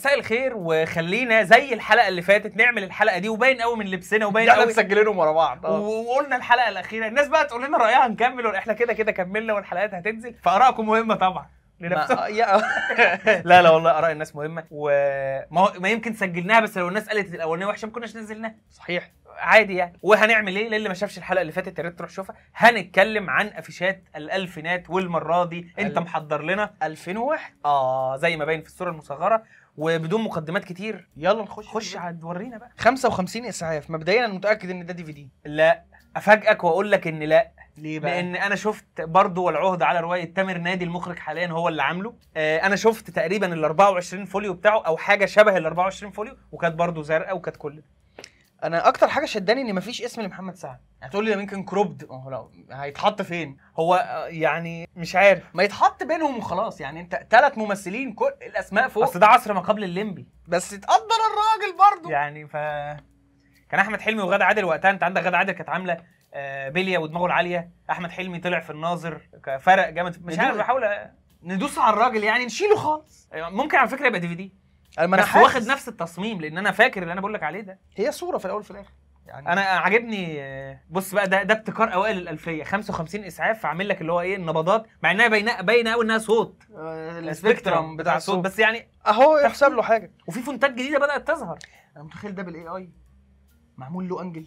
مساء الخير وخلينا زي الحلقه اللي فاتت نعمل الحلقه دي وباين قوي من لبسنا وباين يعني قوي احنا مسجلينهم ورا بعض آه. وقلنا الحلقه الاخيره الناس بقى تقول لنا رايها هنكمل احنا كده كده كملنا والحلقات هتنزل فارائكم مهمه طبعا آه، لا لا والله اراء الناس مهمه وما ما يمكن سجلناها بس لو الناس قالت الاولانيه وحشه ما كناش نزلناها صحيح عادي يعني وهنعمل ايه للي ما شافش الحلقه اللي فاتت يا ريت تروح شوفها هنتكلم عن افيشات الالفينات والمره دي انت محضر لنا 2001 اه زي ما باين في الصوره المصغره وبدون مقدمات كتير يلا نخش خش ورينا بقى 55 اسعاف مبدئيا انا متاكد ان ده دي في دي لا افاجئك واقول لك ان لا ليه بقى؟ لان انا شفت برضه والعهد على روايه تامر نادي المخرج حاليا هو اللي عامله آه انا شفت تقريبا ال 24 فوليو بتاعه او حاجه شبه ال 24 فوليو وكانت برضه زرقاء وكانت كل انا اكتر حاجه شداني ان مفيش اسم لمحمد سعد هتقول يعني لي يمكن كروبد هو هيتحط فين هو آه، يعني مش عارف ما يتحط بينهم وخلاص يعني انت ثلاث ممثلين كل الاسماء فوق بس ده عصر ما قبل الليمبي بس اتقدر الراجل برضه يعني ف كان احمد حلمي وغادة عادل وقتها انت عندك غادة عادل كانت عامله آه، بليه ودماغه العاليه احمد حلمي طلع في الناظر فرق جامد مش عارف بحاول ندوس على الراجل يعني نشيله خالص ممكن على فكره يبقى دي في دي انا بس واخد نفس التصميم لان انا فاكر اللي انا بقول لك عليه ده هي صوره في الاول وفي الاخر يعني انا عاجبني بص بقى ده ده ابتكار اوائل الالفيه 55 اسعاف عامل لك اللي هو ايه النبضات مع انها باينه باينه قوي انها صوت آه، السبيكترم بتاع الصوت بس يعني اهو يحسب له حاجه وفي فونتات جديده بدات تظهر انا متخيل ده بالاي اي معمول له انجل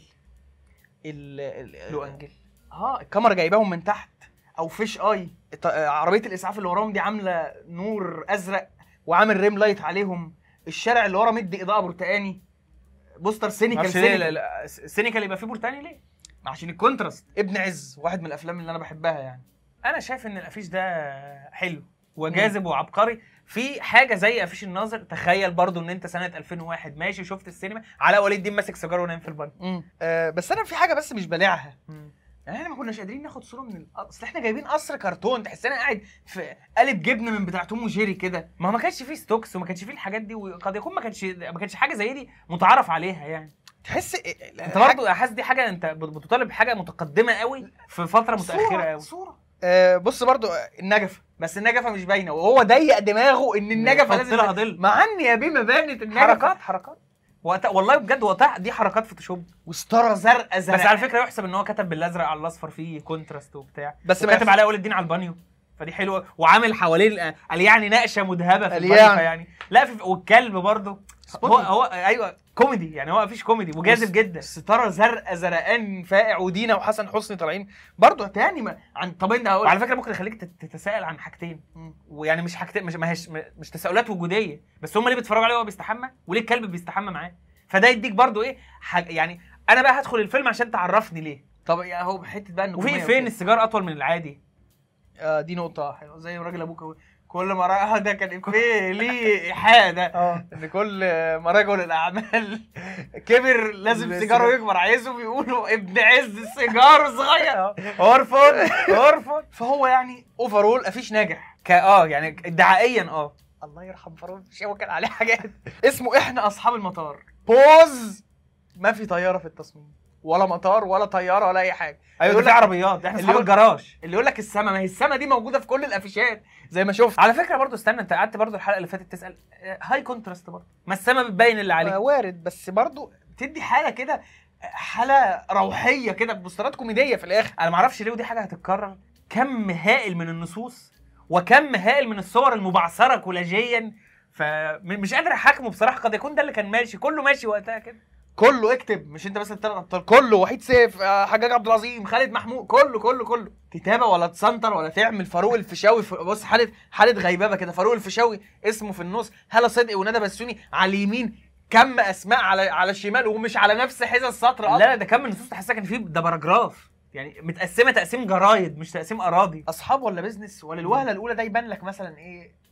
له آه. انجل اه الكاميرا جايباهم من تحت او فيش اي آه، عربيه الاسعاف اللي وراهم دي عامله نور ازرق وعامل ريم لايت عليهم الشارع اللي ورا مدي اضاءه برتقاني بوستر سينيكال سينيكال سينيكال يبقى فيه برتقاني ليه؟ عشان الكونتراست ابن عز واحد من الافلام اللي انا بحبها يعني انا شايف ان الافيش ده حلو وجاذب وعبقري في حاجه زي افيش الناظر تخيل برضو ان انت سنه 2001 ماشي شفت السينما علاء ولي الدين ماسك سيجاره ونايم في البنك آه بس انا في حاجه بس مش بلاعها مم. يعني احنا ما كناش قادرين ناخد صوره من اصل احنا جايبين قصر كرتون تحس انا قاعد في قالب جبنه من بتاع توم وجيري كده ما ما كانش فيه ستوكس وما كانش فيه الحاجات دي وقد يكون ما كانش ما كانش حاجه زي دي متعارف عليها يعني تحس إيه- إيه- إيه- انت برضه حاسس دي حاجه انت بتطالب بحاجه متقدمه قوي في فتره متاخره قوي صوره آه بص برضو آه، النجفه بس النجفه مش باينه وهو ضيق دماغه ان النجفه لازم ضل مع ان يا بيه ما بانت النجفه حركات حركات وقت... والله بجد وقتها دي حركات فوتوشوب وستاره زرقاء زرقاء بس على فكره يحسب ان هو كتب بالازرق على الاصفر فيه كونتراست وبتاع بس كاتب عليها اول الدين على البانيو فدي حلوه وعامل حواليه قال يعني نقشه مذهبه في البانيو يعني. يعني لا في والكلب برضه هو هو ايوه كوميدي يعني هو مفيش كوميدي وجاذب جدا ستاره زرقاء زرقان فائع ودينا وحسن حسني طالعين برضه تاني ما عن طب انت هقول على فكره ممكن يخليك تتساءل عن حاجتين ويعني مش حاجتين مش ما مش تساؤلات وجوديه بس هم ليه بيتفرجوا عليه وهو بيستحمى وليه الكلب بيستحمى معاه فده يديك برضه ايه حاجه يعني انا بقى هدخل الفيلم عشان تعرفني ليه طب يعني هو حته بقى وفي فين السيجار اطول من العادي آه دي نقطه حلوه زي راجل ابوك كل ما راجع ده كان ايه ليه ايحاء ده آه. ان كل ما رجل الاعمال كبر لازم سيجاره يكبر عايزه بيقولوا ابن عز السيجار صغير ارفض آه. ارفض فهو يعني اوفرول مفيش ناجح اه يعني دعائيا اه الله يرحم فاروق الشاوي كان عليه حاجات اسمه احنا اصحاب المطار بوز ما في طياره في التصميم ولا مطار ولا طياره ولا اي حاجه ايوه في عربيات احنا اصحاب الجراج اللي يقول لك السما ما هي السما دي موجوده في كل الافيشات زي ما شفت على فكره برضو استنى انت قعدت برضو الحلقه اللي فاتت تسال هاي آه، كونتراست برضو ما السما بتبين اللي عليه آه، وارد بس برضو بتدي حاله كده حاله روحيه كده ببوسترات كوميديه في الاخر انا ما اعرفش ليه ودي حاجه هتتكرر كم هائل من النصوص وكم هائل من الصور المبعثره كولاجيا فمش قادر احاكمه بصراحه قد يكون ده اللي كان ماشي كله ماشي وقتها كده كله اكتب مش انت بس الثلاث ابطال كله وحيد سيف آه، حجاج عبد العظيم خالد محمود كله كله كله كتابه ولا تسنتر ولا تعمل فاروق الفيشاوي بص حاله حاله غيبابه كده فاروق الفيشاوي اسمه في النص هلا صدقي وندى بسوني على اليمين كم اسماء على على الشمال ومش على نفس حيز السطر أطلع. لا ده كم النصوص تحسها كان في ده باراجراف يعني متقسمه تقسيم جرايد مش تقسيم اراضي اصحاب ولا بيزنس ولا الوهله الاولى ده يبان لك مثلا ايه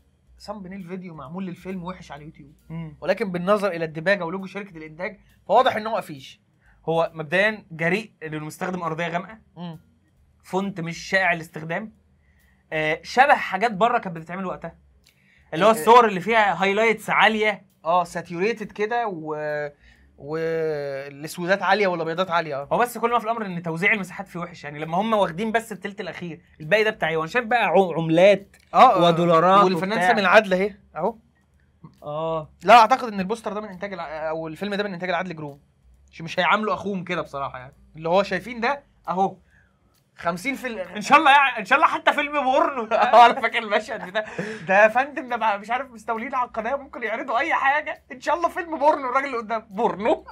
سامبنيل فيديو معمول للفيلم وحش على اليوتيوب مم. ولكن بالنظر الى الدباجه ولوجو شركه الانتاج فواضح ان هو قفيش هو مبدئيا جريء للمستخدم ارضيه غامقه فونت مش شائع الاستخدام آه شبه حاجات بره كانت بتتعمل وقتها اللي هو آه، الصور اللي فيها هايلايتس عاليه اه ساتيوريتد كده و والاسودات عاليه والابيضات عاليه هو بس كل ما في الامر ان توزيع المساحات فيه وحش يعني لما هم واخدين بس الثلث الاخير الباقي ده بتاع ايه وانا شايف بقى عملات اه, آه، ودولارات والفنان سامي العدل اهي اهو اه لا اعتقد ان البوستر ده من انتاج او الفيلم ده من انتاج العدل جروب مش هيعاملوا اخوهم كده بصراحه يعني اللي هو شايفين ده اهو 50 في ان شاء الله يعني ان شاء الله حتى فيلم بورنو أه، انا فاكر المشهد ده ده يا فندم ده مش عارف مستولين على القناه ممكن يعرضوا اي حاجه ان شاء الله فيلم بورنو الراجل اللي قدام بورنو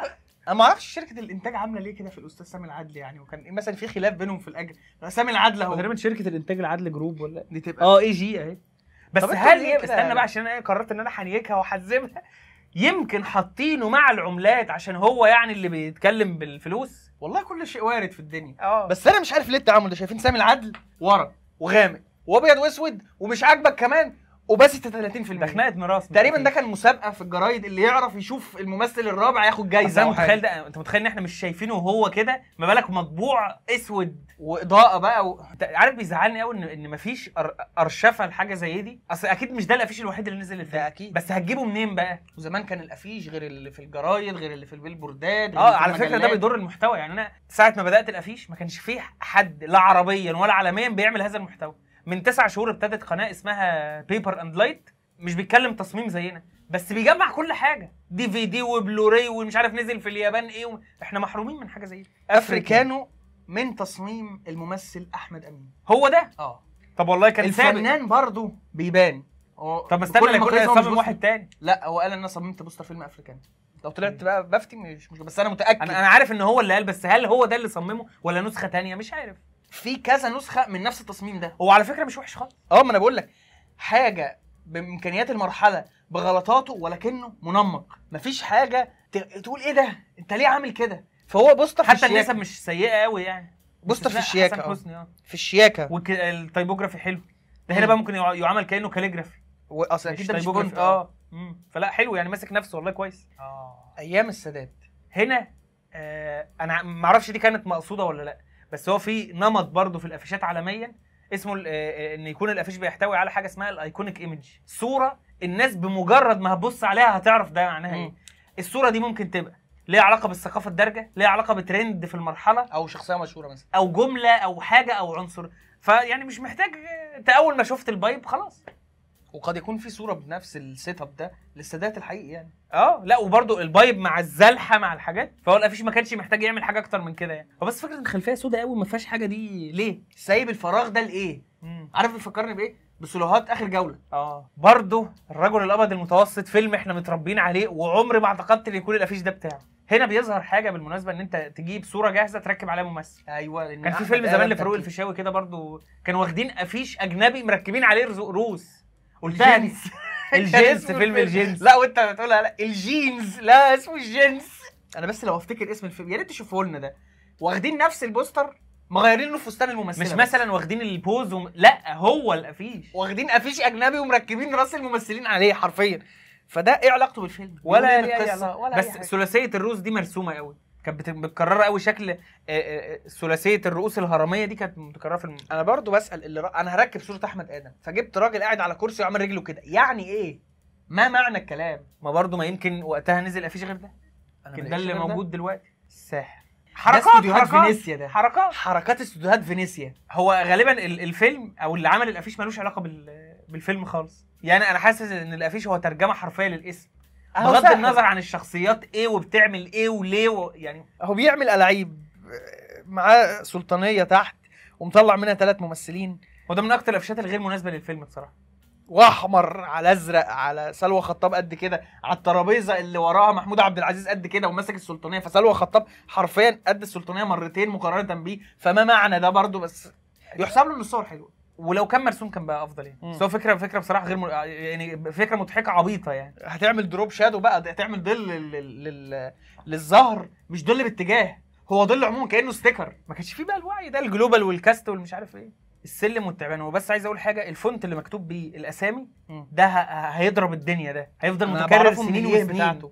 انا ما اعرفش شركه الانتاج عامله ليه كده في الاستاذ سامي العدل يعني وكان إيه مثلا في خلاف بينهم في الاجر سامي العدل اهو تقريبا شركه الانتاج العدل جروب ولا دي تبقى اه اي جي اهي بس هل إيه استنى بقى عشان انا قررت ان انا هنيكها وحزمها يمكن حاطينه مع العملات عشان هو يعني اللي بيتكلم بالفلوس والله كل شيء وارد في الدنيا أوه. بس انا مش عارف ليه التعامل ده شايفين سامي العدل ورا وغامق وابيض واسود ومش عاجبك كمان وبس 30% خناقه ميراث تقريبا ده ايه. كان مسابقه في الجرايد اللي يعرف يشوف الممثل الرابع ياخد جايزه انت متخيل ده انت متخيل ان احنا مش شايفينه وهو كده ما بالك مطبوع اسود واضاءه بقى و... عارف بيزعلني قوي ان ان مفيش أر... ارشفه لحاجه زي دي اصل اكيد مش ده الافيش الوحيد اللي نزل الفيلم اكيد بس هتجيبه منين بقى وزمان كان الافيش غير اللي في الجرايد غير اللي في البيلبوردات اه على فكره ده بيضر المحتوى يعني انا ساعه ما بدات الافيش ما كانش فيه حد لا عربيا ولا عالميا بيعمل هذا المحتوى من تسع شهور ابتدت قناه اسمها بيبر اند لايت مش بيتكلم تصميم زينا بس بيجمع كل حاجه دي في دي وبلوراي ومش عارف نزل في اليابان ايه و... احنا محرومين من حاجه زي دي افريكانو من تصميم الممثل احمد امين هو ده اه طب والله كان الفنان برضه بيبان طب استنى لما كل صمم واحد تاني لا هو قال ان انا صممت بوستر فيلم افريكانو لو طلعت بقى بفتي مش, مش بس انا متاكد انا انا عارف ان هو اللي قال بس هل هو ده اللي صممه ولا نسخه تانية مش عارف في كذا نسخه من نفس التصميم ده هو على فكره مش وحش خالص اه ما انا بقول لك حاجه بامكانيات المرحله بغلطاته ولكنه منمق مفيش حاجه تقول ايه ده انت ليه عامل كده فهو بوستر حتى النسب مش سيئه قوي يعني بوستر في الشياكه اه. اه في الشياكه والتايبوجرافي حلو ده هنا بقى ممكن يعمل كانه كاليجرافي اصل اكيد ده مش اه, آه. فلا حلو يعني ماسك نفسه والله كويس اه ايام السادات هنا آه انا ما اعرفش دي كانت مقصوده ولا لا بس هو في نمط برضه في الافيشات عالميا اسمه آه، آه، ان يكون الافيش بيحتوي على حاجه اسمها الايكونيك ايمج صوره الناس بمجرد ما هتبص عليها هتعرف ده معناها ايه الصوره دي ممكن تبقى ليها علاقه بالثقافه الدارجه ليها علاقه بترند في المرحله او شخصيه مشهوره مثلا او جمله او حاجه او عنصر فيعني مش محتاج انت آه، اول ما شفت البايب خلاص وقد يكون في صوره بنفس السيت اب ده للسادات الحقيقي يعني اه لا وبرده البايب مع الزلحه مع الحاجات فهو الافيش ما كانش محتاج يعمل حاجه اكتر من كده يعني هو بس فكره الخلفيه سوداء قوي ما فيهاش حاجه دي ليه سايب الفراغ ده لايه عارف بيفكرني بايه بسلوهات اخر جوله اه برضه الرجل الابيض المتوسط فيلم احنا متربيين عليه وعمري ما اعتقدت ان يكون الافيش ده بتاعه هنا بيظهر حاجه بالمناسبه ان انت تجيب صوره جاهزه تركب عليها ممثل ايوه كان في فيلم زمان لفاروق الفيشاوي كده برضه كانوا واخدين افيش اجنبي مركبين عليه رؤوس والجنس الجنس فيلم الجنس لا وانت بتقولها لا الجينز لا اسمه الجنس انا بس لو افتكر اسم الفيلم يا ريت تشوفوا لنا ده واخدين نفس البوستر مغيرين له فستان الممثله مش مثلا واخدين البوز وم... لا هو الافيش واخدين افيش اجنبي ومركبين راس الممثلين عليه حرفيا فده ايه علاقته بالفيلم ولا ولا, إيه القصه ولا بس ثلاثيه الروس دي مرسومه قوي كانت متكرره قوي شكل آه، آه، آه، ثلاثيه الرؤوس الهرميه دي كانت متكرره في الم... انا برضو بسال اللي ر... انا هركب صوره احمد ادم فجبت راجل قاعد على كرسي وعمل رجله كده يعني ايه ما معنى الكلام ما برضو ما يمكن وقتها نزل افيش غير ده انا ده اللي موجود دلوقتي الساحر حركات استوديوهات فينيسيا ده حركات حركات استوديوهات فينيسيا هو غالبا الفيلم او اللي عمل الافيش ملوش علاقه بال... بالفيلم خالص يعني انا حاسس ان الافيش هو ترجمه حرفيه للاسم بغض النظر عن الشخصيات ايه وبتعمل ايه وليه و... يعني هو بيعمل الاعيب معاه سلطانيه تحت ومطلع منها ثلاث ممثلين وده من اكتر الافشات الغير مناسبه للفيلم بصراحه واحمر على ازرق على سلوى خطاب قد كده على الترابيزه اللي وراها محمود عبد العزيز قد كده وماسك السلطانيه فسلوى خطاب حرفيا قد السلطانيه مرتين مقارنه بيه فما معنى ده برده بس يحسب له ان الصور حلوه ولو كان مرسوم كان بقى افضل يعني بس هو فكره فكره بصراحه غير م... آه، يعني فكره مضحكه عبيطه يعني هتعمل دروب شادو بقى هتعمل ظل لل... لل... للظهر مش ظل باتجاه هو ظل عموما كانه ستيكر ما كانش فيه بقى الوعي ده الجلوبال والكاست والمش عارف ايه السلم والتعبان وبس عايز اقول حاجه الفونت اللي مكتوب بيه الاسامي ده هيضرب الدنيا ده هيفضل متكرر سنين الايه بتاعته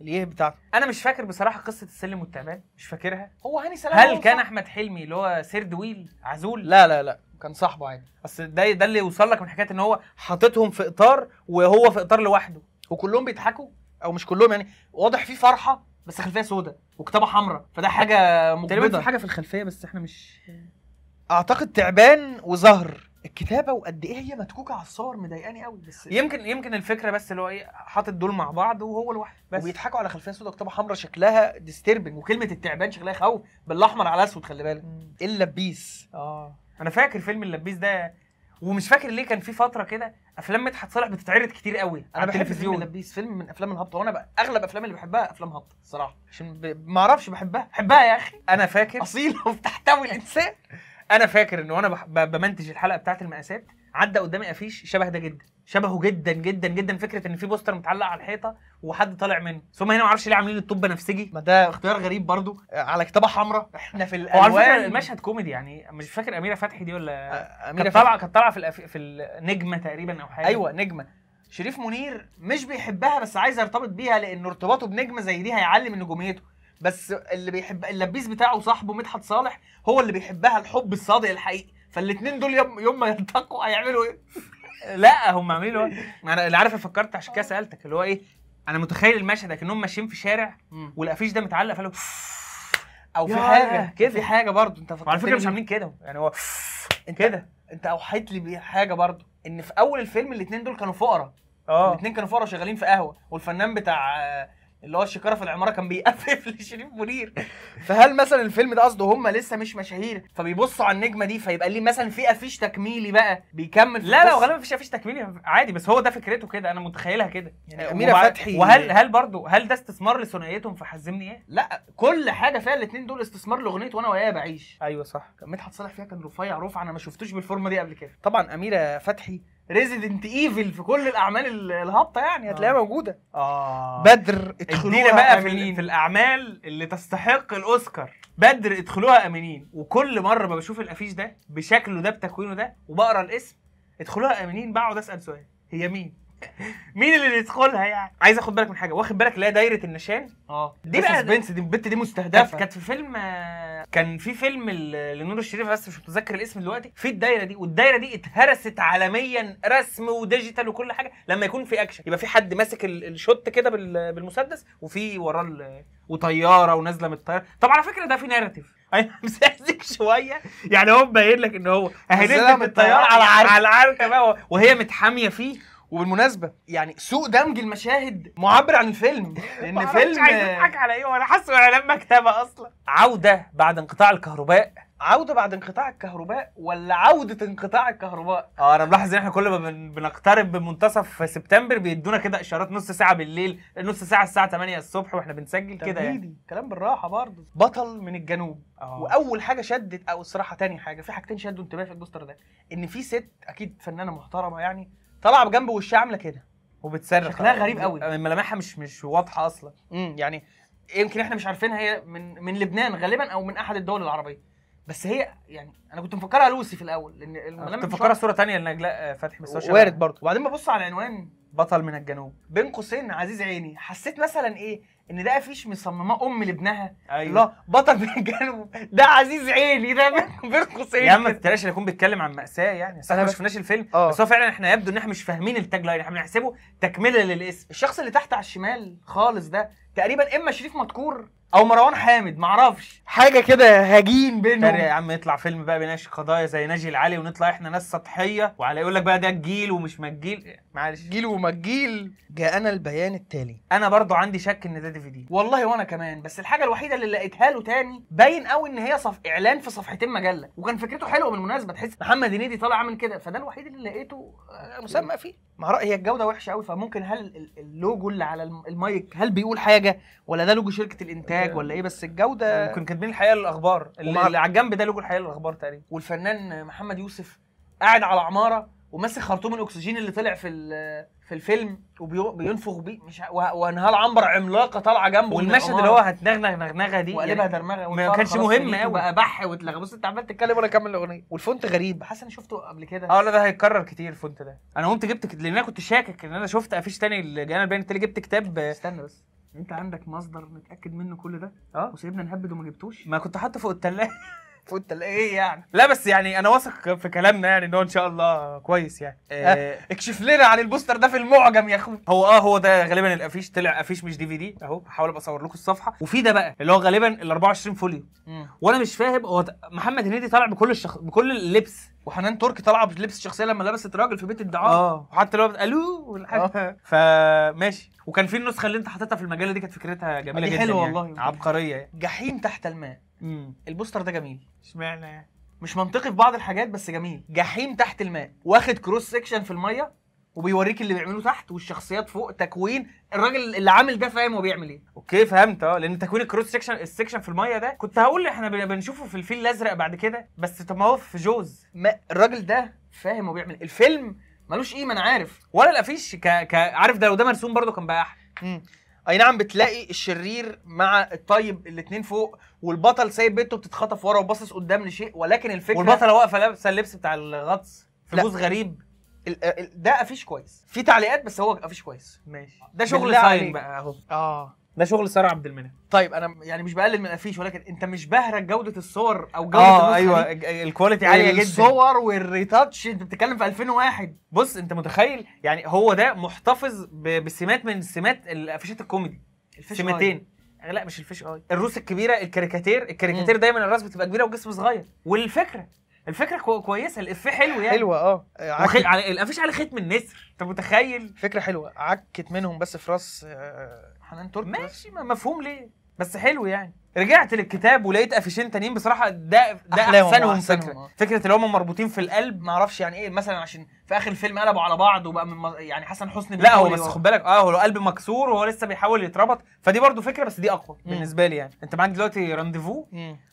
الايه بتاعته انا مش فاكر بصراحه قصه السلم والتعبان مش فاكرها هو هاني سلام هل كان احمد حلمي اللي هو سيرد ويل عزول لا لا لا كان صاحبه عادي اصل ده ده اللي يوصل لك من حكايه ان هو حاططهم في اطار وهو في اطار لوحده وكلهم بيضحكوا او مش كلهم يعني واضح في فرحه بس خلفيه سوداء وكتابه حمراء فده حاجه مقبضه تقريبا في حاجه في الخلفيه بس احنا مش اعتقد تعبان وظهر الكتابه وقد ايه هي متكوكه على الصور مضايقاني قوي بس يمكن يمكن الفكره بس اللي هو ايه حاطط دول مع بعض وهو لوحده بس وبيضحكوا على خلفيه سودا كتابه حمراء شكلها ديستربنج وكلمه التعبان شكلها يخوف بالاحمر على اسود خلي بالك اللبيس اه انا فاكر فيلم اللبيس ده ومش فاكر ليه كان في فتره كده افلام مدحت صالح بتتعرض كتير قوي انا على بحب فيلم اللبيس فيلم من افلام الهبطه وانا بقى اغلب افلام اللي بحبها افلام هبطه الصراحه عشان ب... ما اعرفش بحبها بحبها يا اخي انا فاكر اصيله وبتحتوي الانسان انا فاكر ان وانا بمنتج الحلقه بتاعت المقاسات عدى قدامي افيش شبه ده جدا شبهه جدا جدا جدا فكره ان في بوستر متعلق على الحيطه وحد طالع منه ثم هنا ما اعرفش ليه عاملين الطوب بنفسجي ما ده اختيار غريب برضو آه، على كتابه حمراء احنا في الالوان المشهد كوميدي يعني مش فاكر اميره فتحي دي ولا آه، اميره كانت طالعه كانت طالعه في الأف... في النجمه تقريبا او حاجه ايوه نجمه شريف منير مش بيحبها بس عايز يرتبط بيها لان ارتباطه بنجمه زي دي هيعلم نجوميته بس اللي بيحب اللبيس بتاعه صاحبه مدحت صالح هو اللي بيحبها الحب الصادق الحقيقي فالاثنين دول يوم, يوم ما يلتقوا هيعملوا ايه؟ لا هم عاملين إيه؟ انا اللي عارف فكرت عشان كده سالتك اللي هو ايه؟ انا متخيل المشهد كانهم ماشيين في شارع والافيش ده متعلق فلو او في حاجه كده في حاجه برضه انت فكرت على فكره مش عاملين كده يعني هو انت كده انت اوحيت لي بحاجه برضه ان في اول الفيلم الاثنين دول كانوا فقراء اه الاثنين كانوا فقراء شغالين في قهوه والفنان بتاع اللي هو الشكاره في العماره كان بيقفف لشريف منير فهل مثلا الفيلم ده قصده هم لسه مش مشاهير فبيبصوا على النجمه دي فيبقى ليه مثلا في افيش تكميلي بقى بيكمل في لا لا غالبا مفيش افيش تكميلي عادي بس هو ده فكرته كده انا متخيلها كده يعني اميره وبعد... فتحي وهل هل برضه هل ده استثمار لثنائيتهم في حزمني ايه؟ لا كل حاجه فيها الاثنين دول استثمار لاغنيه وانا وياه بعيش ايوه صح كان مدحت صالح فيها كان رفيع رفع انا ما شفتوش بالفورمه دي قبل كده طبعا اميره فتحي ريزيدنت ايفل في كل الاعمال الهابطه يعني هتلاقيها آه. موجوده اه بدر ادخلوها بقى في, في الاعمال اللي تستحق الاوسكار بدر ادخلوها امنين وكل مره ما بشوف الافيش ده بشكله ده بتكوينه ده وبقرا الاسم ادخلوها امنين بقعد اسال سؤال هي مين مين اللي يدخلها يعني عايز اخد بالك من حاجه واخد بالك اللي هي دايره النشان اه دي بقى سسبنس دي البت دي مستهدفه كانت في فيلم آه، كان في فيلم لنور الشريف بس مش متذكر الاسم دلوقتي في الدايره دي والدايره دي اتهرست عالميا رسم وديجيتال وكل حاجه لما يكون في اكشن يبقى في حد ماسك الشوت كده بالمسدس وفي وراه وطياره ونازله من الطياره طب على فكره ده في ناريتيف أيوة، انا مساعدك شويه يعني هو مبين لك ان هو هننزل من الطياره على العركه على عركه بقى وهي متحاميه فيه وبالمناسبه يعني سوء دمج المشاهد معبر عن الفيلم لان فيلم عايز اضحك على ايه وانا حاسه اعلان مكتبه اصلا عوده بعد انقطاع الكهرباء عوده بعد انقطاع الكهرباء ولا عوده انقطاع الكهرباء اه انا ملاحظ ان احنا كل ما بنقترب بنقترب بمنتصف سبتمبر بيدونا كده اشارات نص ساعه بالليل نص ساعه الساعه 8 الصبح واحنا بنسجل كده يعني كلام بالراحه برضه بطل من الجنوب أوه. واول حاجه شدت او الصراحه تاني حاجه في حاجتين شدوا انتباهي في البوستر ده ان في ست اكيد فنانه محترمه يعني طالعه بجنب وشها عامله كده وبتصرخ شكلها غريب قوي ملامحها مش مش واضحه اصلا امم يعني يمكن احنا مش عارفينها هي من من لبنان غالبا او من احد الدول العربيه بس هي يعني انا كنت مفكرها لوسي في الاول لان الملامح كنت مفكرها صوره ثانيه لنجلاء آه، فتحي بس وارد برضه وبعدين ببص على العنوان بطل من الجنوب بين قوسين عزيز عيني حسيت مثلا ايه ان ده فيش مصمماه ام لابنها أيوة. الله بطل من الجنوب ده عزيز عيني ده بين قوسين يا عم ما تتريقش يكون بيتكلم عن ماساه يعني صح ما شفناش الفيلم أوه. بس هو فعلا احنا يبدو ان احنا مش فاهمين التاج لاين احنا بنحسبه تكمله للاسم الشخص اللي تحت على الشمال خالص ده تقريبا اما شريف مدكور او مروان حامد معرفش حاجه كده هجين بينهم يا عم يطلع فيلم بقى بيناقش قضايا زي ناجي العالي ونطلع احنا ناس سطحيه وعلى يقول لك بقى ده الجيل ومش ما الجيل معلش جيل وما الجيل جاءنا البيان التالي انا برضو عندي شك ان ده دي في دي والله وانا كمان بس الحاجه الوحيده اللي لقيتها له تاني باين قوي ان هي صف اعلان في صفحتين مجله وكان فكرته حلوه بالمناسبه تحس محمد هنيدي طالع عامل كده فده الوحيد اللي لقيته آه، مسمى فيه ما هي الجوده وحشه قوي فممكن هل اللوجو اللي على المايك هل بيقول حاجه ولا ده لوجو شركه الانتاج انتاج ولا ايه بس الجوده كنا كاتبين الحقيقه للاخبار اللي, اللي على الجنب ده لوجو الحقيقه للاخبار تقريبا والفنان محمد يوسف قاعد على عماره وماسك خرطوم الاكسجين اللي طلع في في الفيلم وبينفخ بيه مش وانهال عنبر عملاقه طالعه جنبه والمشهد آه. اللي هو هتنغنغ نغنغه دي وقلبها يعني درمغه ما كانش مهم قوي بقى بح بص انت عمال تتكلم وانا كمل الاغنيه والفونت غريب حاسس انا شفته قبل كده اه لا ده هيتكرر كتير الفونت ده انا قمت جبت لان انا كنت شاكك ان انا شفت افيش تاني لجانا البيان التالي جبت كتاب استنى بس انت عندك مصدر متاكد منه كل ده اه وسيبنا نهبد وما جبتوش ما كنت حاطه فوق الثلاجه فوت ايه يعني لا بس يعني انا واثق في كلامنا يعني ان هو ان شاء الله كويس يعني إيه. آه، اكشف لنا عن البوستر ده في المعجم يا اخو هو اه هو ده غالبا الافيش طلع افيش مش دي في دي اهو بحاول ابقى اصور لكم الصفحه وفي ده بقى اللي هو غالبا ال 24 فوليو مم. وانا مش فاهم هو محمد هنيدي طالع بكل الشخ... بكل اللبس وحنان تركي طالعه بلبس شخصيه لما لبست راجل في بيت الدعاره اه وحتى لو الو والحاجه فماشي وكان في النسخه اللي انت حاططها في المجله دي كانت فكرتها جميله آه، دي جدا حلوه يعني. والله يعني. عبقريه يعني. جحيم تحت الماء مم. البوستر ده جميل اشمعنى يعني مش منطقي في بعض الحاجات بس جميل جحيم تحت الماء واخد كروس سيكشن في الميه وبيوريك اللي بيعملوه تحت والشخصيات فوق تكوين الراجل اللي عامل ده فاهم هو بيعمل ايه اوكي فهمت اه لان تكوين الكروس سيكشن السيكشن في الميه ده كنت هقول احنا بنشوفه في الفيل الازرق بعد كده بس طب ما هو في جوز ما الراجل ده فاهم هو بيعمل إيه. الفيلم ملوش قيمه انا عارف ولا الافيش ك... ك... عارف ده لو ده مرسوم برضه كان بقى احلى اي نعم بتلاقي الشرير مع الطيب الاثنين فوق والبطل سايب بنته بتتخطف ورا وباصص قدام لشيء ولكن الفكره والبطله واقفه لابسه اللبس بتاع الغطس في بوز غريب ده قفيش كويس في تعليقات بس هو قفيش كويس ماشي ده شغل ساين بقى اهو اه ده شغل ساره عبد المنعم طيب انا يعني مش بقلل من افيش ولكن انت مش بهرج جوده الصور او جوده اه ايوه الكواليتي عاليه جدا الصور والريتاتش انت بتتكلم في 2001 بص انت متخيل يعني هو ده محتفظ بسمات من سمات الافيشات الكوميدي الفيش سمتين آي. آه، لا مش الفيش اي الروس الكبيره الكاريكاتير الكاريكاتير دايما الراس بتبقى كبيره وجسم صغير والفكره الفكره كو... كويسه الافيه حلو يعني حلوه اه وخي... على الافيش على ختم النسر انت متخيل فكره حلوه عكت منهم بس في راس آه... حنان ترك ماشي ما مفهوم ليه بس حلو يعني رجعت للكتاب ولقيت قفشين تانيين بصراحه ده ده احسنهم, فكره آه. فكره اللي هم مربوطين في القلب ما اعرفش يعني ايه مثلا عشان في اخر الفيلم قلبوا على بعض وبقى من يعني حسن حسني لا هو بس خد بالك اه هو قلب مكسور وهو لسه بيحاول يتربط فدي برضو فكره بس دي اقوى مم. بالنسبه لي يعني انت معاك دلوقتي رانديفو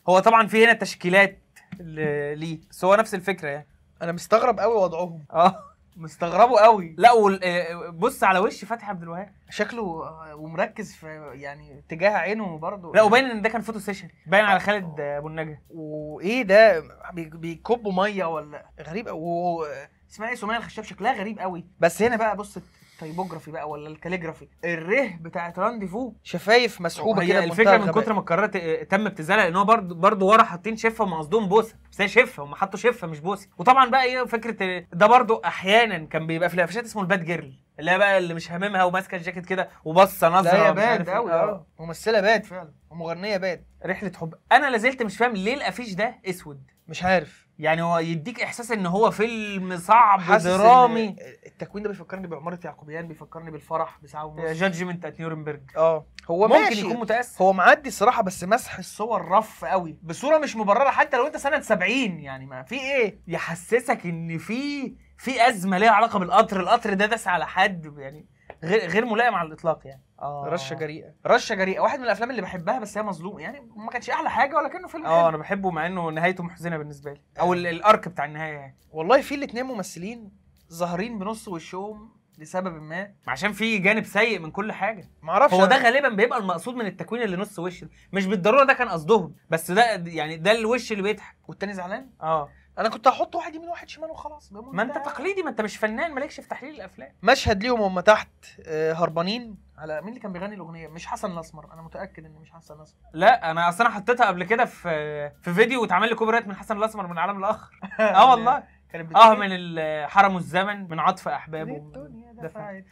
هو طبعا في هنا تشكيلات ليه بس هو نفس الفكره يعني انا مستغرب قوي وضعهم اه مستغربه قوي لا آه، آه، بص على وش فتحي عبد الوهاب شكله آه، ومركز في يعني اتجاه عينه برضه لا وباين ان ده كان فوتو سيشن باين على خالد ابو النجا وايه ده بيكبوا ميه ولا غريب و اسماعيل سميه الخشاب شكلها غريب قوي بس هنا بقى بص التايبوجرافي بقى ولا الكاليجرافي الره بتاعت رانديفو شفايف مسحوبه كده الفكره من كتر ما اتكررت تم ابتزالها لان هو برضه برضه ورا حاطين شفه هم قصدهم بوسه بس هي شفه هم حطوا شفه مش بوسه وطبعا بقى ايه فكره ده برضه احيانا كان بيبقى في القفشات اسمه الباد جيرل اللي هي بقى اللي مش هاممها وماسكه الجاكيت كده وبصه نظره لا هي باد قوي إيه. آه. اه ممثله باد فعلا ومغنيه باد رحله حب انا لازلت مش فاهم ليه الافيش ده اسود مش عارف يعني هو يديك احساس ان هو فيلم صعب درامي التكوين ده بيفكرني بعماره يعقوبيان بيفكرني بالفرح بساعه ونص جادجمنت ات نيورنبرج اه هو ممكن ماشي. يكون متاثر هو معدي الصراحه بس مسح الصور رف قوي بصوره مش مبرره حتى لو انت سنه 70 يعني ما في ايه يحسسك ان في في ازمه ليها علاقه بالقطر القطر ده داس على حد يعني غير غير ملائم على الاطلاق يعني اه رشه جريئه رشه جريئه واحد من الافلام اللي بحبها بس هي مظلوم يعني ما كانش احلى حاجه ولكنه فيلم اه انا بحبه مع انه نهايته محزنه بالنسبه لي آه. او الارك بتاع النهايه يعني والله في الاثنين ممثلين ظاهرين بنص وشهم لسبب ما عشان في جانب سيء من كل حاجه معرفش هو ده غالبا بيبقى المقصود من التكوين اللي نص وش مش بالضروره ده كان قصدهم بس ده يعني ده الوش اللي بيضحك والتاني زعلان اه انا كنت هحط واحد يمين واحد شمال وخلاص ما انت تقليدي ما انت مش فنان مالكش في تحليل الافلام مشهد ليهم هم تحت آه، هربانين على مين اللي كان بيغني الاغنيه مش حسن الاسمر انا متاكد ان مش حسن الاسمر لا انا اصل انا حطيتها قبل كده في في فيديو واتعمل لي كوبي رايت من حسن الاسمر من العالم الاخر اه والله اه إيه؟ من حرم الزمن من عطف احبابه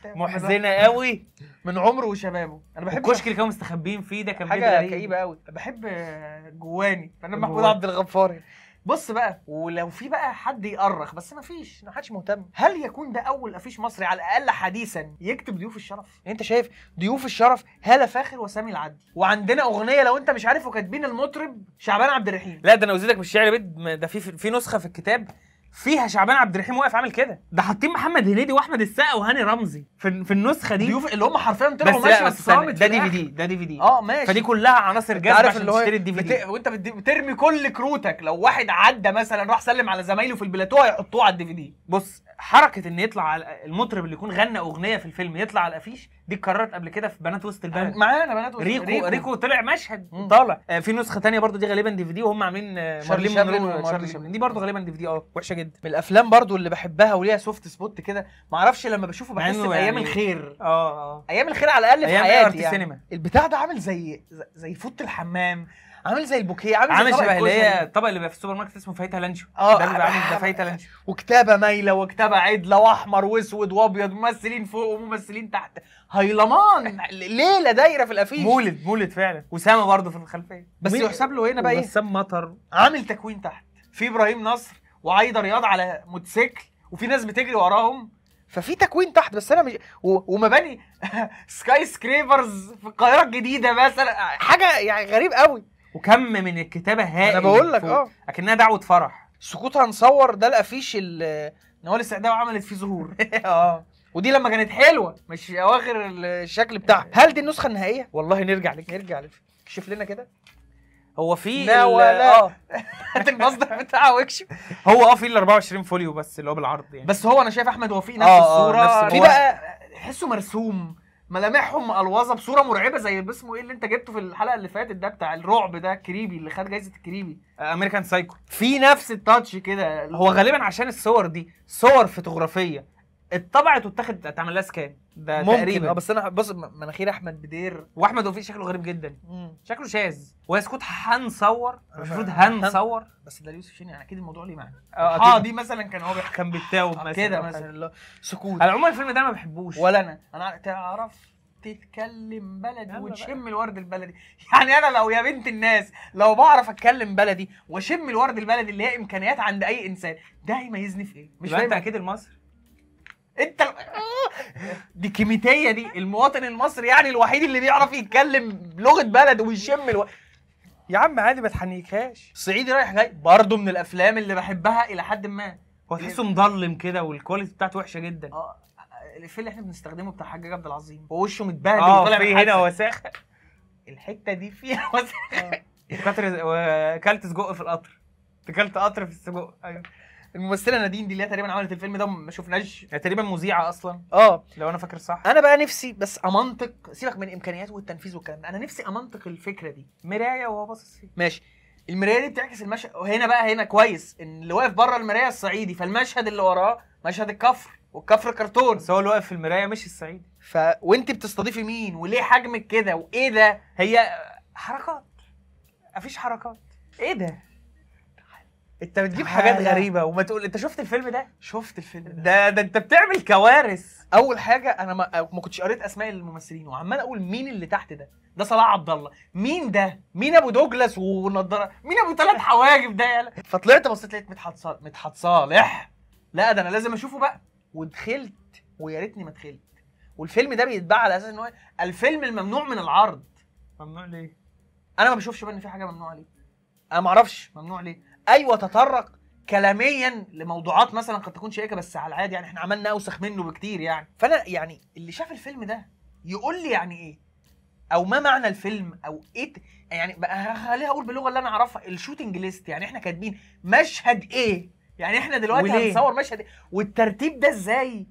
محزنه قوي من عمره وشبابه انا بحب الكشك اللي كانوا مستخبيين فيه ده كان حاجه كئيبه قوي بحب جواني فنان محمود عبد الغفار بص بقى ولو في بقى حد يقرخ بس ما فيش ما حدش مهتم هل يكون ده اول افيش مصري على الاقل حديثا يكتب ضيوف الشرف يعني انت شايف ضيوف الشرف هاله فاخر وسامي العدلي وعندنا اغنيه لو انت مش عارفه كاتبين المطرب شعبان عبد الرحيم لا ده انا وزيدك مش شعر بيت ده في في نسخه في الكتاب فيها شعبان عبد الرحيم واقف عامل كده ده حاطين محمد هنيدي واحمد السقا وهاني رمزي في, في النسخه دي ضيوف اللي هم حرفيا طلعوا ماشي بس صامت ده دي في دي ده دي في دي اه ماشي فدي كلها عناصر جذب عشان تشتري الدي في دي بت... وانت بترمي كل كروتك لو واحد عدى مثلا راح سلم على زمايله في البلاتو هيحطوه على الدي في دي بص حركه ان يطلع المطرب اللي يكون غنى اغنيه في الفيلم يطلع على الافيش دي اتكررت قبل كده في بنات وسط البلد آه، معانا بنات وسط ريكو ريكو, ريكو طلع مشهد طالع آه في نسخه تانية برضو دي غالبا دي في دي وهم عاملين آه، مارلين شارلي شابلن دي برضو غالبا دي في دي اه وحشه جدا من الافلام برضو اللي بحبها وليها سوفت سبوت كده ما اعرفش لما بشوفه بحس بايام يعني الخير اه اه ايام الخير على الاقل في حياتي يعني السينما البتاع ده عامل زي زي فوت الحمام عامل زي البوكيه عامل, عامل شبه اللي هي الطبق اللي بيبقى في السوبر ماركت اسمه فايته لانشو اه ده بيبقى عامل ده آه، فايته لانشو وكتابه مايله وكتابه عدله واحمر واسود وابيض ممثلين فوق وممثلين تحت هيلمان ليله دايره في الافيش مولد مولد فعلا وسامه برضه في الخلفيه بس يحسب له هنا بقى ايه بسام مطر عامل تكوين تحت في ابراهيم نصر وعايده رياض على موتوسيكل وفي ناس بتجري وراهم ففي تكوين تحت بس انا مش ومباني سكاي سكريبرز في القاهره الجديده مثلا حاجه يعني غريب قوي وكم من الكتابه هائل انا بقول لك اه اكنها دعوه فرح سكوت هنصور ده الافيش اللي نوال السعداوي عملت فيه ظهور اه ودي لما كانت حلوه مش اواخر الشكل بتاعها آه. هل دي النسخه النهائيه والله نرجع لك نرجع لك شوف لنا كده هو في لا ولا اه هات المصدر بتاعه واكشف هو اه في ال 24 فوليو بس اللي هو بالعرض يعني بس هو انا شايف احمد وفيق آه، آه، نفس الصوره آه في بقى تحسه مرسوم ملامحهم مقلوظه بصوره مرعبه زي اسمه ايه اللي انت جبته في الحلقه اللي فاتت ده بتاع الرعب ده كريبي اللي خد جايزه الكريبي امريكان آه، سايكو في نفس التاتش كده هو غالبا عشان الصور دي صور فوتوغرافيه اتطبعت واتاخد اتعمل لها سكان ده ممكن تقريبا اه بس انا بص مناخير احمد بدير واحمد وفيق شكله غريب جدا مم. شكله شاذ ويسكت هنصور المفروض هنصور بس ده يوسف شيني يعني اكيد الموضوع ليه معنى اه, آه، دي مثلا كان هو كان بيتاوب مثلا كده مثلا سكوت على العموم الفيلم ده ما بحبوش ولا انا انا تعرف تتكلم بلدي وتشم الورد البلدي يعني انا لو يا بنت الناس لو بعرف اتكلم بلدي واشم الورد البلدي اللي هي امكانيات عند اي انسان ده هيميزني في ايه مش فاهم اكيد المصري انت دي كيميتيه دي المواطن المصري يعني الوحيد اللي بيعرف يتكلم بلغه بلده ويشم الو... يا عم عادي ما تحنيكهاش صعيدي رايح جاي برضه من الافلام اللي بحبها الى حد ما هو تحسه مضلم كده والكواليتي بتاعته وحشه جدا اه الافيه اللي احنا بنستخدمه بتاع حاج عبد العظيم ووشه متبهدل اه في هنا وساخه الحته دي فيها وساخه آه. وكلت سجق في القطر كلت قطر في السجق ايوه الممثله نادين دي اللي تقريبا عملت الفيلم ده ما شفناش تقريبا مذيعه اصلا اه لو انا فاكر صح انا بقى نفسي بس امنطق سيبك من الامكانيات والتنفيذ والكلام ده انا نفسي امنطق الفكره دي مرايه وهو باصص فيها ماشي المرايه دي بتعكس المشهد وهنا بقى هنا كويس ان اللي واقف بره المرايه الصعيدي فالمشهد اللي وراه مشهد الكفر والكفر كرتون بس هو اللي واقف في المرايه مش الصعيدي ف وانت بتستضيفي مين وليه حجمك كده وايه ده هي حركات مفيش حركات ايه ده انت بتجيب حاجات غريبه وما تقول انت شفت الفيلم ده شفت الفيلم ده ده, ده انت بتعمل كوارث اول حاجه انا ما, ما كنتش قريت اسماء الممثلين وعمال اقول مين اللي تحت ده ده صلاح عبد الله مين ده مين ابو دوجلاس ونضاره مين ابو ثلاث حواجب ده يالا فطلعت بصيت لقيت مدحت صالح مدحت صالح لا ده انا لازم اشوفه بقى ودخلت ويا ريتني ما دخلت والفيلم ده بيتباع على اساس ان هو الفيلم الممنوع من العرض ممنوع ليه انا ما بشوفش بقى ان في حاجه ممنوعه ليه انا ما اعرفش ممنوع ليه ايوه تطرق كلاميا لموضوعات مثلا قد تكون شائكه بس على العادي يعني احنا عملنا اوسخ منه بكتير يعني فانا يعني اللي شاف الفيلم ده يقول لي يعني ايه او ما معنى الفيلم او ايه يعني خليها اقول باللغه اللي انا اعرفها الشوتنج ليست يعني احنا كاتبين مشهد ايه يعني احنا دلوقتي وليه؟ هنصور مشهد ايه والترتيب ده ازاي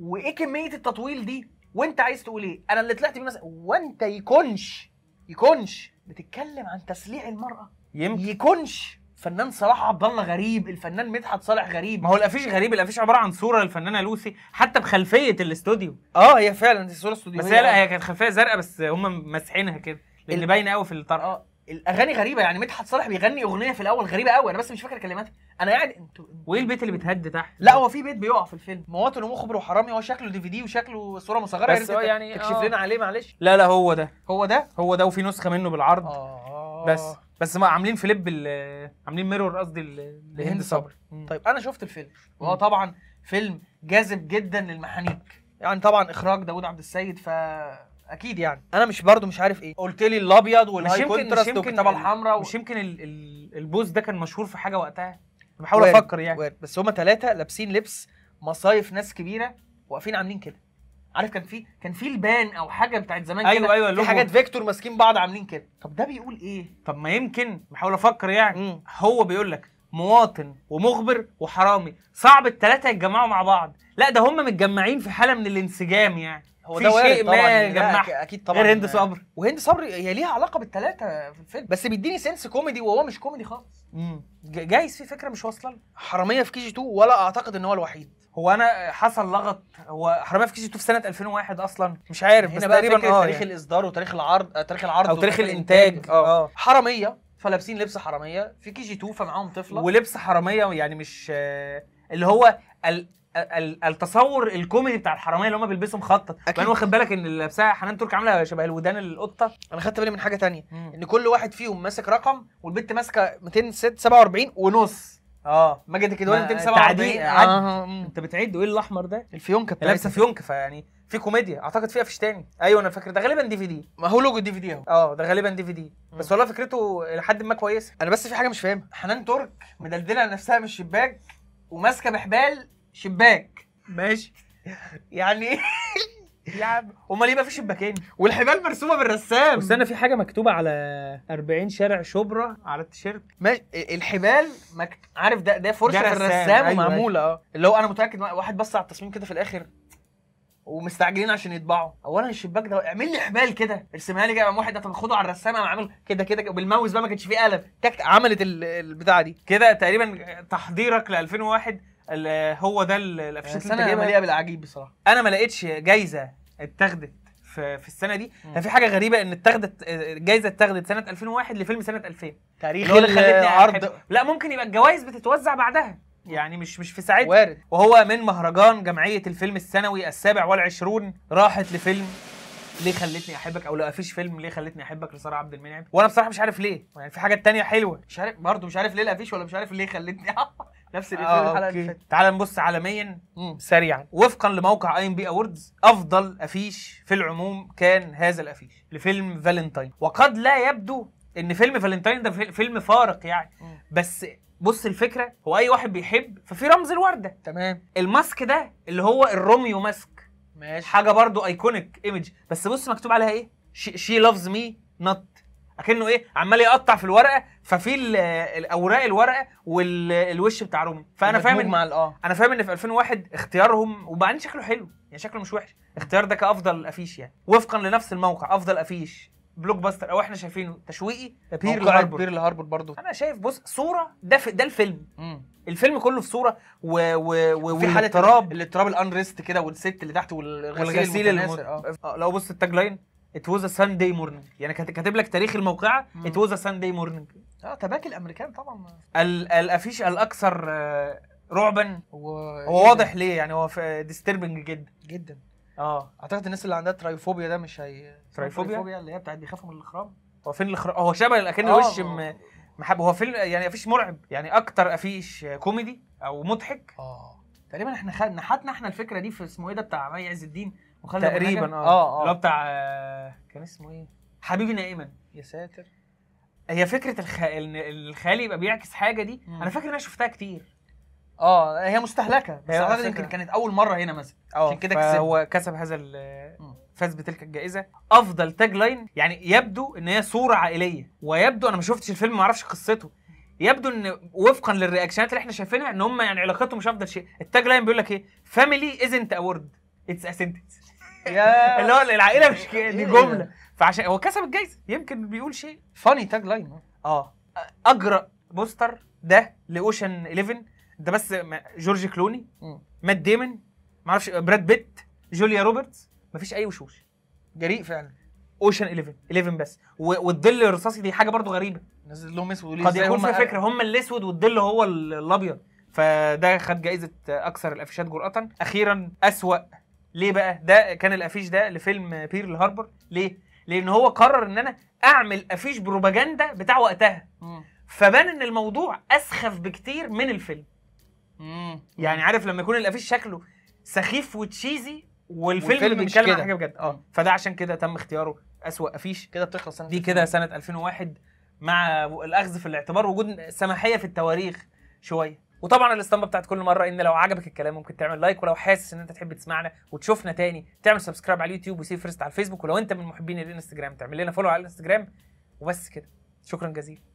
وايه كميه التطويل دي وانت عايز تقول ايه انا اللي طلعت من وانت يكونش يكونش بتتكلم عن تسليع المراه يمكن يكونش فنان صلاح عبد الله غريب الفنان مدحت صالح غريب ما هو الافيش غريب الافيش عباره عن صوره للفنانه لوسي حتى بخلفيه الاستوديو اه هي فعلا دي صوره استوديو بس هي لا هي كانت خلفيه زرقاء بس هم ماسحينها كده لان باينه قوي في الطرقه اه الاغاني غريبه يعني مدحت صالح بيغني اغنيه في الاول غريبه قوي انا بس مش فاكر كلماتها انا قاعد انتوا وايه البيت اللي بتهد تحت لا هو في بيت بيقع في الفيلم مواطن ومخبر وحرامي هو شكله دي في دي وشكله صوره مصغره بس يعني هو يعني تكشف آه. لنا عليه معلش لا لا هو ده هو ده هو ده وفي نسخه منه بالعرض آه بس بس ما عاملين فليب عاملين ميرور قصدي لهند صبري طيب انا شفت الفيلم وهو طبعا فيلم جاذب جدا للمحانيك يعني طبعا اخراج داوود عبد السيد ف اكيد يعني انا مش برضو مش عارف ايه قلت لي الابيض والهاي كونتراست والكتابه الحمراء و... مش يمكن البوز ده كان مشهور في حاجه وقتها بحاول افكر يعني وارد. بس هما ثلاثه لابسين لبس مصايف ناس كبيره واقفين عاملين كده عارف كان في كان في البان او حاجه بتاعت زمان ايوه ايوه في حاجات فيكتور ماسكين بعض عاملين كده طب ده بيقول ايه طب ما يمكن بحاول افكر يعني مم. هو بيقول لك مواطن ومخبر وحرامي صعب الثلاثه يتجمعوا مع بعض لا ده هم متجمعين في حاله من الانسجام يعني هو ده وارد طبعا يعني جمعها اكيد طبعا غير هند صبري وهند صبري هي ليها علاقه بالثلاثه في الفيلم بس بيديني سنس كوميدي وهو مش كوميدي خالص جايز في فكره مش واصله حراميه في كي جي 2 ولا اعتقد ان هو الوحيد هو انا حصل لغط هو حراميه في كي جي 2 في سنه 2001 اصلا مش عارف بس تقريبا اه تاريخ يعني. الاصدار وتاريخ العرض آه، تاريخ العرض او تاريخ الانتاج اه, آه. حراميه فلابسين لبس حراميه في كي جي 2 فمعاهم طفله ولبس حراميه يعني مش آه، اللي هو التصور الكوميدي بتاع الحراميه اللي هم بيلبسوا مخطط كان واخد بالك ان اللي لابسها حنان ترك عامله شبه الودان القطه انا خدت بالي من حاجه تانية مم. ان كل واحد فيهم ماسك رقم والبنت ماسكه 247 ونص اه ماجد الكدواني 247 آه. انت بتعد وايه الاحمر ده الفيونكه بتاعتك لابسه فيونكه فيعني في كوميديا اعتقد فيها فيش تاني ايوه انا فاكر ده غالبا دي في دي ما هو لوجو دي في دي اهو اه ده غالبا دي في دي بس والله فكرته لحد ما كويسه انا بس في حاجه مش فاهمها حنان ترك مدلدله نفسها من الشباك وماسكه بحبال شباك ماشي يعني يا عم امال يبقى في شباكين والحبال مرسومه بالرسام استنى في حاجه مكتوبه على 40 شارع شبرا على التيشيرت ماشي الحبال مكت... عارف ده ده فرشه ده الرسام أيوة معموله أيوة. اه اللي هو انا متاكد واحد بص على التصميم كده في الاخر ومستعجلين عشان يطبعوا اولا الشباك ده اعمل لي حبال كده ارسمها لي كده واحد طب خده على الرسام انا عامل كده كده بالماوس بقى ما كانش فيه قلم تك عملت البتاعه دي كده تقريبا تحضيرك ل 2001 هو ده الافشن اللي دي مليئه بالعجيب بصراحه انا ما لقيتش جايزه اتاخدت في, في السنه دي كان في حاجه غريبه ان اتاخدت جايزه اتاخدت سنه 2001 لفيلم سنه 2000 تاريخ العرض لا ممكن يبقى الجوائز بتتوزع بعدها يعني مش مش في ساعتها وارد وهو من مهرجان جمعيه الفيلم السنوي السابع والعشرون راحت لفيلم ليه خلتني احبك او لو فيش فيلم ليه خلتني احبك لساره عبد المنعم وانا بصراحه مش عارف ليه يعني في حاجات تانية حلوه مش عارف برضه مش عارف ليه لا فيش ولا مش عارف ليه خلتني نفس آه، الافيه الحلقه اللي فاتت تعال نبص عالميا سريعا وفقا لموقع اي ام بي اووردز افضل افيش في العموم كان هذا الافيش لفيلم فالنتاين وقد لا يبدو ان فيلم فالنتاين ده فيلم فارق يعني بس بص الفكره هو اي واحد بيحب ففي رمز الورده تمام الماسك ده اللي هو الروميو ماسك ماشي حاجه برضو ايكونيك ايمج بس بص مكتوب عليها ايه شي لافز مي نوت اكنه ايه عمال يقطع في الورقه ففي الاوراق الورقه والوش بتاع رومي فانا فاهم ان اه انا فاهم ان في 2001 اختيارهم وبعدين شكله حلو يعني شكله مش وحش اختيار ده كافضل افيش يعني وفقا لنفس الموقع افضل افيش بلوك باستر او احنا شايفينه تشويقي بير هاربور بيرل هاربور برضه انا شايف بص صوره ده ده الفيلم مم. الفيلم كله في صوره و و و في حاله اضطراب الاضطراب الانريست كده والست اللي تحت والغسيل, والغسيل الم... آه. آه. لو بص التاج لاين ات واز ا سانداي مورنينج يعني كاتب لك تاريخ الموقعه ات واز ا سانداي مورنينج اه تباكي الامريكان طبعا الافيش الاكثر آه، رعبا هو, هو واضح ليه يعني هو ديستربنج جدا جدا اه اعتقد الناس اللي عندها ترايفوبيا ده مش هي ترايفوبيا اللي هي بتاعت بيخافوا من الاخرام هو فين الاخرام هو شبه اكن آه. الوش آه. محب هو فيلم يعني افيش مرعب يعني اكتر افيش آه، كوميدي او مضحك اه تقريبا احنا خدنا نحتنا احنا الفكره دي في اسمه ايه ده بتاع مي عز الدين تقريبا آه. اه اه اللي هو بتاع آه، كان اسمه ايه؟ حبيبي نائما يا ساتر هي فكره الخ... ان الخيال يبقى بيعكس حاجه دي مم. انا فاكر ان انا شفتها كتير اه هي مستهلكه بس اعتقد يمكن كانت اول مره هنا مثلا عشان آه، كده كسب هو كسب هذا فاز بتلك الجائزه افضل تاج لاين يعني يبدو ان هي صوره عائليه ويبدو انا ما شفتش الفيلم ما اعرفش قصته يبدو ان وفقا للرياكشنات اللي احنا شايفينها ان هم يعني علاقتهم مش افضل شيء التاج لاين بيقول لك ايه فاميلي ازنت اورد اتس ا سنتنس اللي هو العائله مش دي جمله فعشان هو كسب الجايزه يمكن بيقول شيء فاني تاج لاين اه اجرأ بوستر ده لاوشن 11 ده بس جورج كلوني مات ديمن معرفش براد بيت جوليا روبرتس مفيش اي وشوش جريء فعلا اوشن 11 11 بس والظل الرصاصي دي حاجه برضو غريبه نزل لهم اسود قد يكون في فكره هم الاسود والظل هو الابيض فده خد جائزه اكثر الافيشات جرأه اخيرا اسوأ ليه بقى ده كان الافيش ده لفيلم بيرل هاربر ليه لان هو قرر ان انا اعمل افيش بروباجندا بتاع وقتها فبان ان الموضوع اسخف بكتير من الفيلم يعني عارف لما يكون الافيش شكله سخيف وتشيزي والفيلم بيتكلم عن حاجه بجد اه فده عشان كده تم اختياره اسوأ افيش كده بتخلص سنه دي كده سنه 2001 مع الاخذ في الاعتبار وجود سماحيه في التواريخ شويه وطبعا الاسطمبه بتاعت كل مره ان لو عجبك الكلام ممكن تعمل لايك ولو حاسس ان انت تحب تسمعنا وتشوفنا تاني تعمل سبسكرايب على اليوتيوب وسيف فيرست على الفيسبوك ولو انت من محبين الانستجرام تعمل لنا فولو على الانستجرام وبس كده شكرا جزيلا